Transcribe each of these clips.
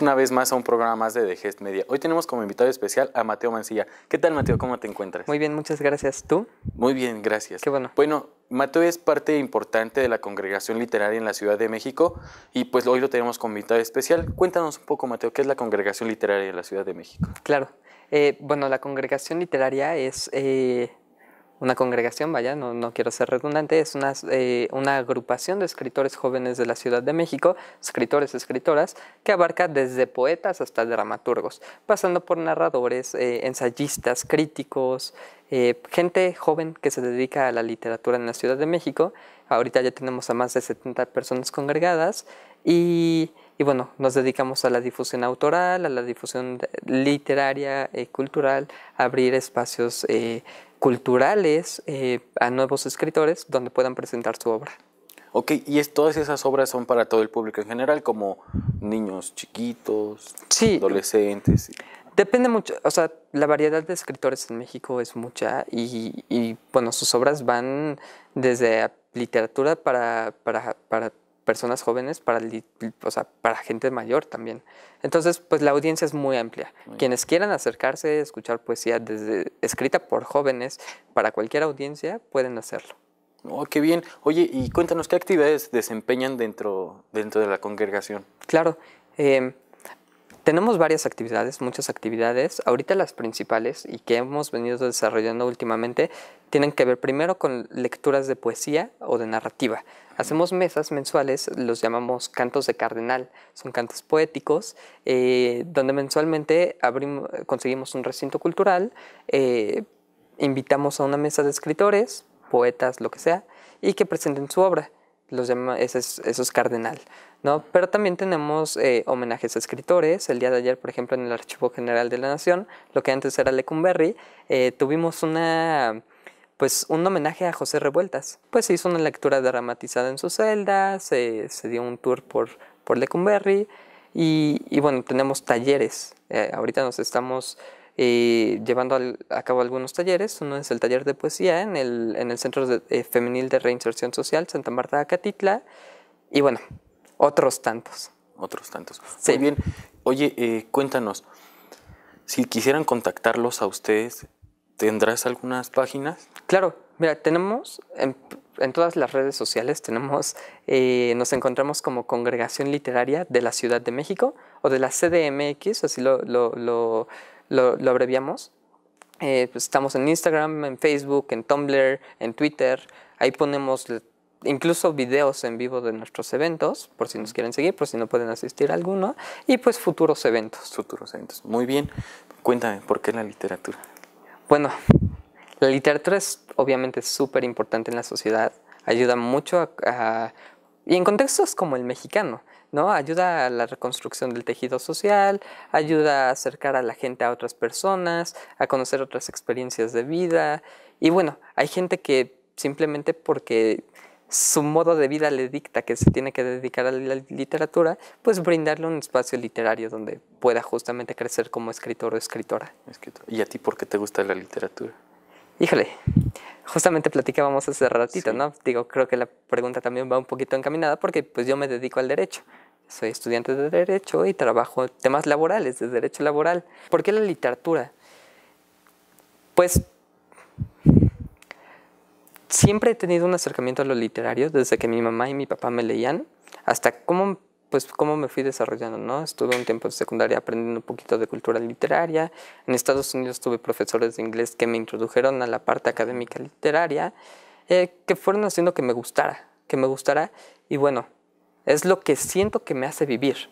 una vez más a un programa más de The Media. Hoy tenemos como invitado especial a Mateo Mancilla. ¿Qué tal, Mateo? ¿Cómo te encuentras? Muy bien, muchas gracias. ¿Tú? Muy bien, gracias. Qué bueno. Bueno, Mateo es parte importante de la congregación literaria en la Ciudad de México y pues hoy lo tenemos como invitado especial. Cuéntanos un poco, Mateo, ¿qué es la congregación literaria en la Ciudad de México? Claro. Eh, bueno, la congregación literaria es eh, una congregación, vaya, no, quiero ser redundante, es una, eh, una agrupación de escritores jóvenes de la Ciudad de México, escritores, escritoras, que abarca desde poetas hasta dramaturgos, pasando por narradores, eh, ensayistas, críticos, eh, gente joven que se dedica a la literatura en la Ciudad de México. Ahorita ya tenemos a más de 70 personas congregadas y bueno, nos dedicamos a la difusión autoral, a la difusión literaria, y cultural, abrir espacios culturales eh, a nuevos escritores donde puedan presentar su obra. Ok, y todas esas obras son para todo el público en general, como niños chiquitos, adolescentes. Depende mucho, o sea, la variedad de escritores en México es mucha y, bueno, sus obras van desde literatura para, para, para personas jóvenes para, o sea, para gente mayor también. Entonces, pues la audiencia es muy amplia. Quienes quieran acercarse, escuchar poesía desde, escrita por jóvenes para cualquier audiencia, pueden hacerlo. Oh, qué bien. Oye, y cuéntanos, ¿qué actividades desempeñan dentro, dentro de la congregación? Claro. Em, tenemos varias actividades, muchas actividades. Ahorita las principales y que hemos venido desarrollando últimamente tienen que ver primero con lecturas de poesía o de narrativa. Hacemos mesas mensuales, los llamamos cantos de cardenal. Son cantos poéticos eh, donde mensualmente abrimos, conseguimos un recinto cultural, eh, invitamos a una mesa de escritores, poetas, lo que sea, y que presenten su obra los eso es, cardenal, ¿no? Pero también tenemos eh, homenajes a escritores. El día de ayer, por ejemplo, en el Archivo General de la Nación, lo que antes era Lecumberri, eh, tuvimos una pues un homenaje a José Revueltas. Pues se hizo una lectura dramatizada en su celda, se, dio un tour por, por Lecumberri y, bueno, tenemos talleres. Eh, ahorita nos estamos eh, llevando al, a cabo algunos talleres. Uno es el taller de poesía en el, Centro eh, Femenil de Reinserción Social Santa Marta Catitla Acatitla y bueno, otros tantos. Otros tantos. Sí. bien. Oye, eh, cuéntanos, si quisieran contactarlos a ustedes, ¿tendrás algunas páginas? Claro, mira, tenemos en, todas las redes sociales, tenemos, nos encontramos como Congregación Literaria de la Ciudad de México o de la CDMX, así lo, lo lo, abreviamos. Eh, pues, estamos en Instagram, en Facebook, en Tumblr, en Twitter. Ahí ponemos incluso videos en vivo de nuestros eventos, por si nos quieren seguir, por si no pueden asistir a alguno, y pues futuros eventos. Futuros eventos. Muy bien. Cuéntame, ¿por qué la literatura? Bueno, la literatura es obviamente súper importante en la sociedad, ayuda mucho a y en contextos como el mexicano, ¿no? Ayuda a la reconstrucción del tejido social, ayuda a acercar a la gente a otras personas, a conocer otras experiencias de vida. Y bueno, hay gente que simplemente porque su modo de vida le dicta que se tiene que dedicar a la literatura, pues brindarle un espacio literario donde pueda justamente crecer como escritor o escritora. ¿Y a ti por qué te gusta la literatura? Híjole, justamente platicábamos hace ratito, ¿no? Digo, creo que la pregunta también va un poquito encaminada porque pues yo me dedico al derecho. Soy estudiante de derecho y trabajo temas laborales, de derecho laboral. ¿Por qué la literatura? Pues siempre he tenido un acercamiento a lo literario desde que mi mamá y mi papá me leían hasta cómo pues cómo me fui desarrollando, ¿no? Estuve un tiempo en secundaria aprendiendo un poquito de cultura literaria. En Estados Unidos tuve profesores de inglés que me introdujeron a la parte académica literaria, eh, que fueron haciendo que me gustara, que me gustara. Y bueno, es lo que siento que me hace vivir,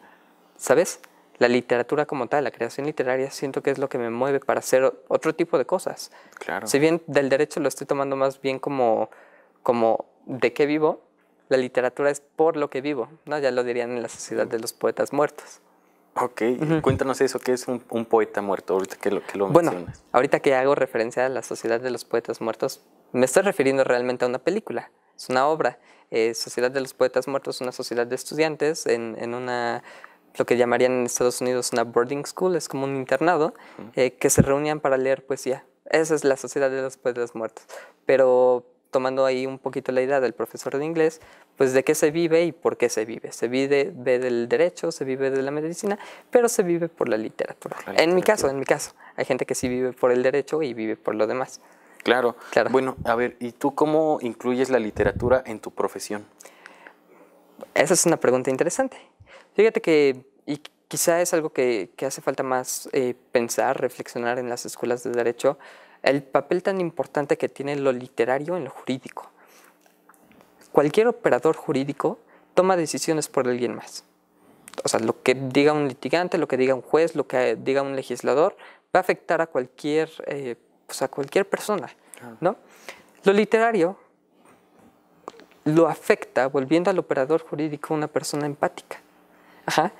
¿sabes? La literatura como tal, la creación literaria, siento que es lo que me mueve para hacer otro tipo de cosas. Claro. Si bien del derecho lo estoy tomando más bien como, como de qué vivo, la literatura es por lo que vivo, ¿no? Ya lo dirían en la sociedad de los poetas muertos. Ok, cuéntanos eso, ¿qué es un, poeta muerto? Ahorita que lo, que lo bueno, ahorita que hago referencia a la sociedad de los poetas muertos, me estoy refiriendo realmente a una película, es una obra. Eh, sociedad de los poetas muertos, una sociedad de estudiantes en, en una lo que llamarían en Estados Unidos una boarding school, es como un internado, eh, que se reunían para leer poesía. Esa es la sociedad de los poetas muertos. Pero tomando ahí un poquito la idea del profesor de inglés, pues de qué se vive y por qué se vive. Se vive, del derecho, se vive de la medicina, pero se vive por la literatura. En mi caso, en mi caso. Hay gente que sí vive por el derecho y vive por lo demás. Claro. claro. Bueno, a ver, ¿y tú cómo incluyes la literatura en tu profesión? Esa es una pregunta interesante. Fíjate que, y quizá es algo que, hace falta más eh, pensar, reflexionar en las escuelas de derecho, el papel tan importante que tiene lo literario en lo jurídico. Cualquier operador jurídico toma decisiones por alguien más. O sea, lo que diga un litigante, lo que diga un juez, lo que diga un legislador, va a afectar a cualquier, eh, pues, a cualquier persona, ¿no? Lo literario lo afecta, volviendo al operador jurídico, una persona empática. Ajá.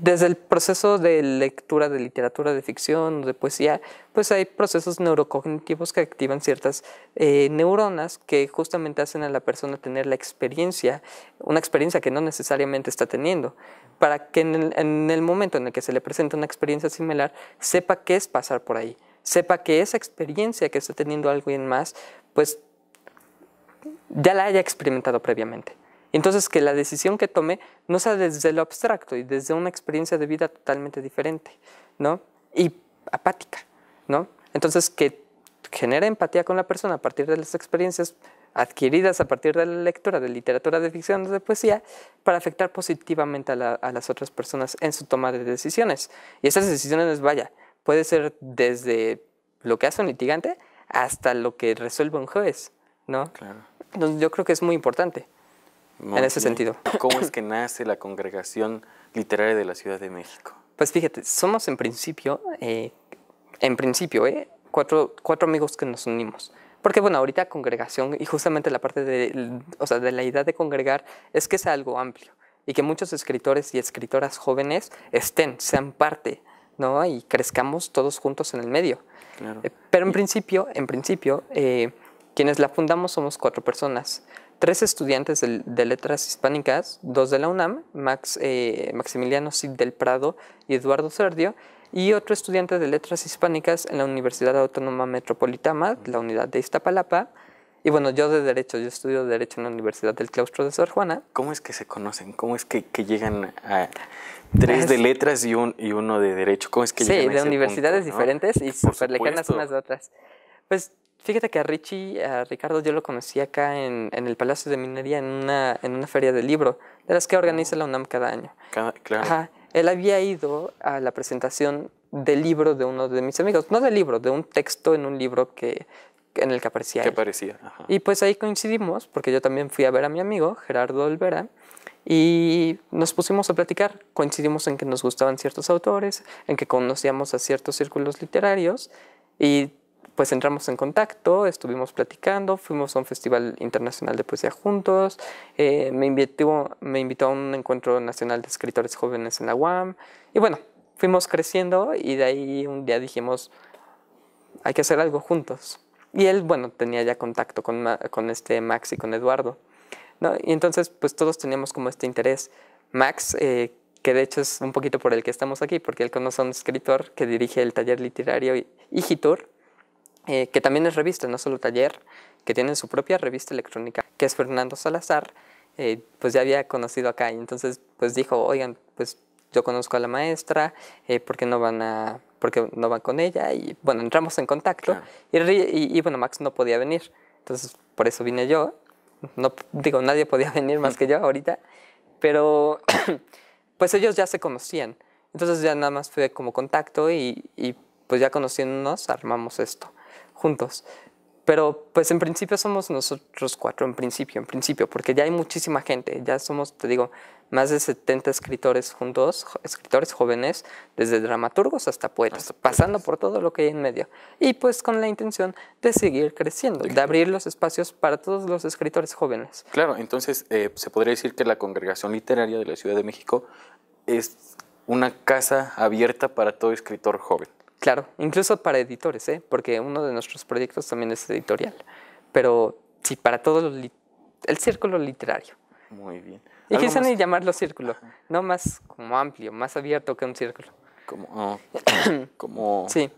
Desde el proceso de lectura de literatura de ficción de poesía, pues hay procesos neurocognitivos que activan ciertas eh, neuronas que justamente hacen a la persona tener la experiencia, una experiencia que no necesariamente está teniendo, para que en en el momento en el que se le presenta una experiencia similar, sepa qué es pasar por ahí, sepa que esa experiencia que está teniendo alguien más, pues ya la haya experimentado previamente. Entonces, que la decisión que tome no sea desde lo abstracto y desde una experiencia de vida totalmente diferente, ¿no? Y apática, ¿no? Entonces, que genere empatía con la persona a partir de las experiencias adquiridas a partir de la lectura de literatura de ficción de poesía para afectar positivamente a, las otras personas en su toma de decisiones. Y esas decisiones, vaya, puede ser desde lo que hace un litigante hasta lo que resuelve un juez, ¿no? Claro. Entonces yo creo que es muy importante en ese sentido. ¿Cómo es que nace la congregación literaria de la Ciudad de México? Pues fíjate, somos en principio, eh, en principio, eh, cuatro, amigos que nos unimos. Porque bueno, ahorita congregación y justamente la parte de, o sea, de la idea de congregar es que es algo amplio y que muchos escritores y escritoras jóvenes estén, sean parte, ¿no? Y crezcamos todos juntos en el medio. Eh, pero en principio, en principio, quienes la fundamos somos cuatro personas tres estudiantes de, letras hispánicas, dos de la UNAM, Max, eh, Maximiliano Cid del Prado y Eduardo Cerdio, y otro estudiante de letras hispánicas en la Universidad Autónoma Metropolitana, la unidad de Iztapalapa. Y bueno, yo de Derecho, yo estudio Derecho en la Universidad del Claustro de Sor Juana. ¿Cómo es que se conocen? ¿Cómo es que, llegan a tres de letras y, un, y uno de Derecho? ¿Cómo es que sí, de universidades diferentes y súper lejanas unas de otras? Pues Fíjate que a Richie, a Ricardo, yo lo conocí acá en, el Palacio de Minería en una, en una feria de libro, de las que organiza la UNAM cada año. claro. Él había ido a la presentación del libro de uno de mis amigos, no del libro, de un texto en un libro que, en el que aparecía. Que aparecía. Y pues ahí coincidimos, porque yo también fui a ver a mi amigo, Gerardo Olvera, y nos pusimos a platicar. Coincidimos en que nos gustaban ciertos autores, en que conocíamos a ciertos círculos literarios, y pues entramos en contacto, estuvimos platicando, fuimos a un festival internacional de poesía juntos, eh, me, invitó, me invitó a un encuentro nacional de escritores jóvenes en la UAM y bueno, fuimos creciendo y de ahí un día dijimos, hay que hacer algo juntos. Y él, bueno, tenía ya contacto con, con este Max y con Eduardo. ¿no? Y entonces, pues todos teníamos como este interés. Max, eh, que de hecho es un poquito por el que estamos aquí, porque él conoce a un escritor que dirige el taller literario Igitur, eh, que también es revista, no solo taller, que tiene su propia revista electrónica, que es Fernando Salazar, eh, pues ya había conocido acá y entonces pues dijo, oigan, pues yo conozco a la maestra, eh, ¿por qué no van a, no van con ella? Y bueno, entramos en contacto y, bueno, Max no podía venir, entonces por eso vine yo, no digo, nadie podía venir más que yo ahorita, pero pues ellos ya se conocían, entonces ya nada más fue como contacto y, y pues ya conociéndonos armamos esto juntos. Pero pues en principio somos nosotros cuatro, en principio, en principio, porque ya hay muchísima gente, ya somos, te digo, más de 70 escritores juntos, escritores jóvenes, desde dramaturgos hasta poetas, pasando por todo lo que hay en medio. Y pues con la intención de seguir creciendo, de abrir los espacios para todos los escritores jóvenes. Claro, entonces eh, se podría decir que la Congregación Literaria de la Ciudad de México es una casa abierta para todo escritor joven. Claro, incluso para editores, ¿eh? porque uno de nuestros proyectos también es editorial. Pero sí, para todo el círculo literario. Muy bien. Y quizá ni llamarlo círculo, no más como amplio, más abierto que un círculo. Como, ah, como sí.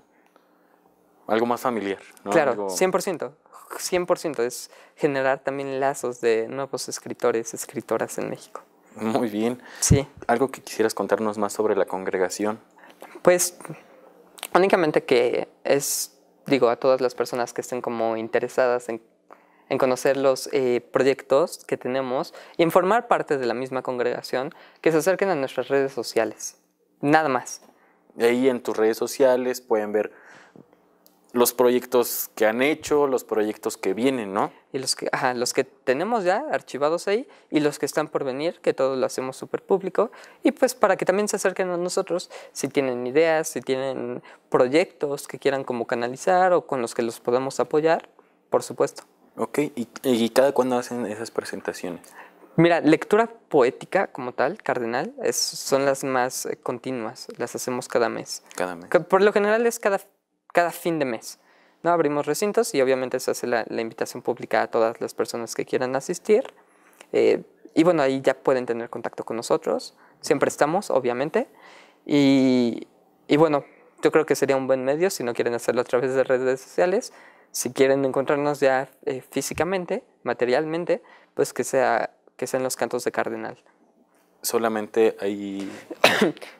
algo más familiar. Claro, 100%. 100% es generar también lazos de nuevos escritores, escritoras en México. Muy bien. Sí. ¿Algo que quisieras contarnos más sobre la congregación? Pues únicamente que es, digo, a todas las personas que estén como interesadas en, conocer los eh, proyectos que tenemos y en formar parte de la misma congregación, que se acerquen a nuestras redes sociales. Nada más. Ahí en tus redes sociales pueden ver los proyectos que han hecho, los proyectos que vienen, ¿no? Y los que, ajá, los que tenemos ya archivados ahí y los que están por venir, que todos lo hacemos súper público. Y pues para que también se acerquen a nosotros si tienen ideas, si tienen proyectos que quieran como canalizar o con los que los podamos apoyar, por supuesto. Ok, ¿y, cada cuándo hacen esas presentaciones? Mira, lectura poética como tal, cardenal, son las más eh, continuas, las hacemos cada mes. Cada mes. Por lo general es cada cada fin de mes. ¿no? Abrimos recintos y obviamente se hace la, invitación pública a todas las personas que quieran asistir. Eh, y bueno, ahí ya pueden tener contacto con nosotros. Siempre estamos, obviamente. Y, y bueno, yo creo que sería un buen medio si no quieren hacerlo a través de redes sociales. Si quieren encontrarnos ya eh, físicamente, materialmente, pues que sea, que sean los cantos de Cardenal. ¿Solamente ahí,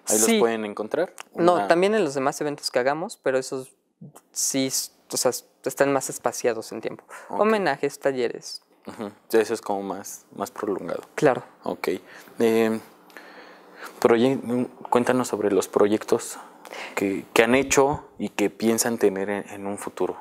ahí los pueden encontrar? No, también en los demás eventos que hagamos, pero esos sí, o sea, están más espaciados en tiempo. Homenajes, talleres. Ya Eso es como más, más prolongado. Claro. Ok. Eh, cuéntanos sobre los proyectos que, han hecho y que piensan tener en, un futuro.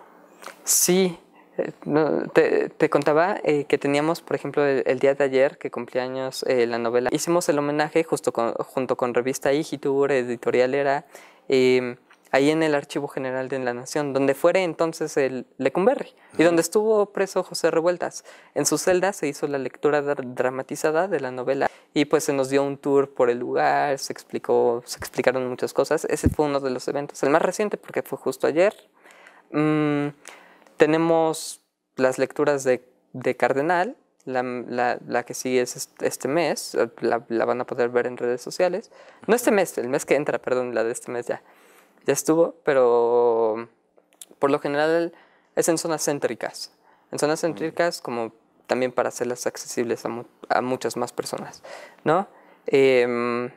Sí, eh, te, contaba eh, que teníamos, por ejemplo, el, día de ayer, que cumplía años eh, la novela, hicimos el homenaje justo con, junto con revista Igitur, editorial era, em, ahí en el Archivo General de la Nación, donde fuere entonces el Lecumberri, y donde estuvo preso José Revueltas. En su celda se hizo la lectura dramatizada de la novela y pues se nos dio un tour por el lugar, se explicó, se explicaron muchas cosas. Ese fue uno de los eventos, el más reciente porque fue justo ayer. Mm, tenemos las lecturas de, Cardenal, la, que sigue es este mes, la, van a poder ver en redes sociales. No este mes, el mes que entra, perdón, la de este mes ya ya estuvo, pero por lo general es en zonas céntricas. En zonas céntricas mm. como también para hacerlas accesibles a, muchas más personas, ¿no? Em,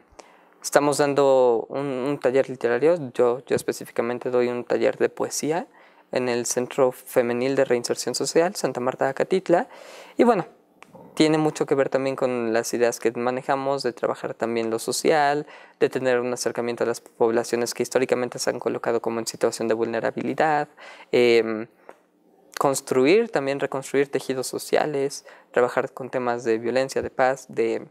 estamos dando un, taller literario, yo, yo específicamente doy un taller de poesía en el Centro Femenil de Reinserción Social, Santa Marta de Acatitla, y bueno, tiene mucho que ver también con las ideas que manejamos de trabajar también lo social, de tener un acercamiento a las poblaciones que históricamente se han colocado como en situación de vulnerabilidad, em, construir también, reconstruir tejidos sociales, trabajar con temas de violencia, de paz, de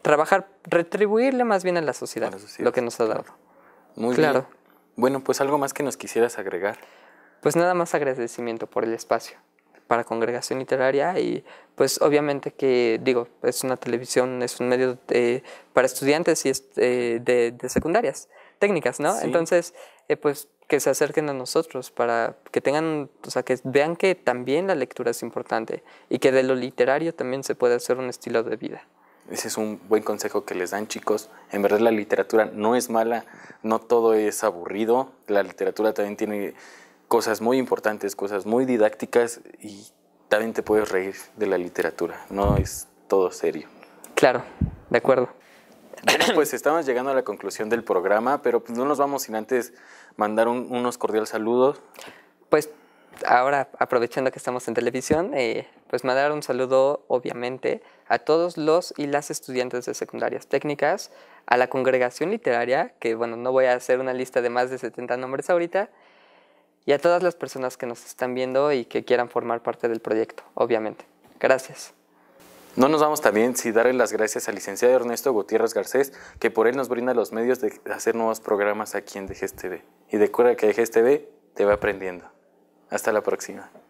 trabajar, retribuirle más bien a la sociedad, lo que nos ha dado. Muy claro. Bien. Bueno, pues algo más que nos quisieras agregar. Pues nada más agradecimiento por el espacio para congregación literaria y pues obviamente que digo, es una televisión, es un medio eh, para estudiantes y es, eh, de, secundarias técnicas, ¿no? Entonces, eh, pues que se acerquen a nosotros para que tengan, o sea, que vean que también la lectura es importante y que de lo literario también se puede hacer un estilo de vida. Ese es un buen consejo que les dan chicos. En verdad la literatura no es mala, no todo es aburrido, la literatura también tiene cosas muy importantes, cosas muy didácticas y también te puedes reír de la literatura, no es todo serio. Claro, de acuerdo. pues estamos llegando a la conclusión del programa, pero pues, no nos vamos sin antes mandar unos cordiales saludos. Pues ahora, aprovechando que estamos en televisión, eh, pues mandar un saludo, obviamente, a todos los y las estudiantes de secundarias técnicas, a la congregación literaria, que bueno, no voy a hacer una lista de más de 70 nombres ahorita, y a todas las personas que nos están viendo y que quieran formar parte del proyecto, obviamente. Gracias. No nos vamos también sin darle las gracias al licenciado Ernesto Gutiérrez Garcés, que por él nos brinda los medios de hacer nuevos programas aquí en DGSTV. Y recuerda que DGSTV te va aprendiendo. Hasta la próxima.